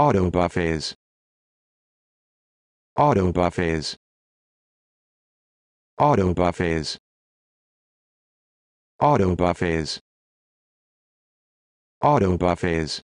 Auto buffets. Auto buffets. Auto buffets. Auto buffets. Auto buffets.